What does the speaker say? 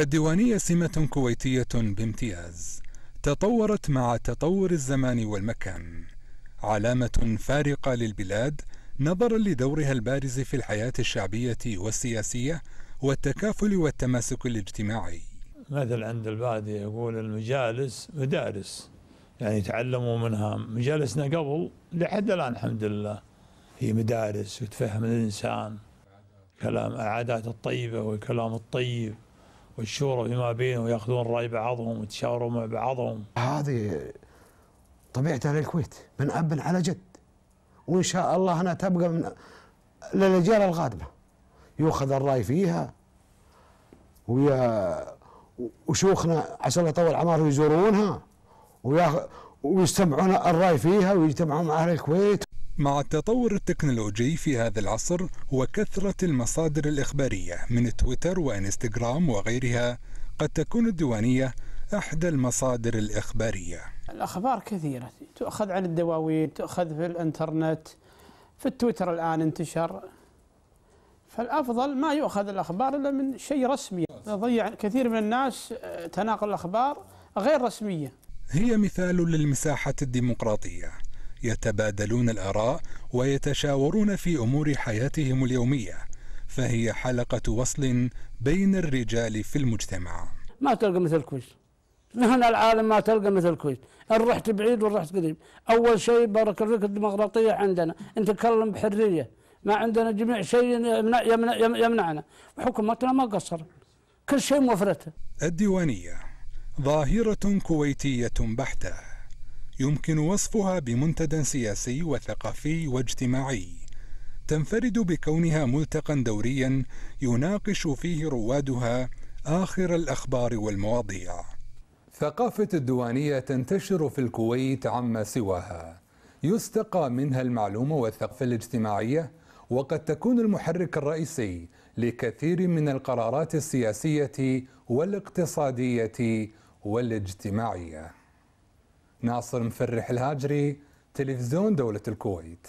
الديوانية سمة كويتية بامتياز تطورت مع تطور الزمان والمكان علامة فارقة للبلاد نظرا لدورها البارز في الحياة الشعبية والسياسية والتكافل والتماسك الاجتماعي مثل عند البادية يقول المجالس مدارس يعني تعلموا منها مجالسنا قبل لحد الآن الحمد لله هي مدارس وتفهم الإنسان كلام العادات الطيبة والكلام الطيب والشورى فيما بينهم وياخذون راي بعضهم ويتشاوروا مع بعضهم. هذه طبيعه اهل الكويت من اب على جد وان شاء الله انها تبقى من للاجيال القادمه يؤخذ الراي فيها ويا وشيوخنا عسى الله يطول عمره يزورونها ويستمعون الراي فيها ويجتمعون مع اهل الكويت مع التطور التكنولوجي في هذا العصر وكثرة المصادر الإخبارية من تويتر وإنستغرام وغيرها قد تكون الديوانية إحدى المصادر الإخبارية الأخبار كثيرة تؤخذ عن الدواوين تؤخذ في الإنترنت في التويتر الآن انتشر فالافضل ما يؤخذ الاخبار الا من شيء رسمي يضيع كثير من الناس آه، تناقل الاخبار غير رسميه هي مثال للمساحه الديمقراطيه يتبادلون الآراء ويتشاورون في أمور حياتهم اليومية فهي حلقة وصل بين الرجال في المجتمع ما تلقى مثل الكويت نحن العالم ما تلقى مثل الكويت ان رحت بعيد والرحت قريب اول شيء بارك لك الديمقراطيه عندنا نتكلم بحريه ما عندنا جميع شيء يمنع يمنع يمنعنا وحكومتنا ما قصرت كل شيء موفرته الديوانيه ظاهره كويتيه بحته يمكن وصفها بمنتدى سياسي وثقافي واجتماعي تنفرد بكونها ملتقى دوريا يناقش فيه روادها آخر الأخبار والمواضيع ثقافة الديوانية تنتشر في الكويت عما سواها يستقى منها المعلومة والثقافة الاجتماعية وقد تكون المحرك الرئيسي لكثير من القرارات السياسية والاقتصادية والاجتماعية ناصر مفرح الهاجري تلفزيون دولة الكويت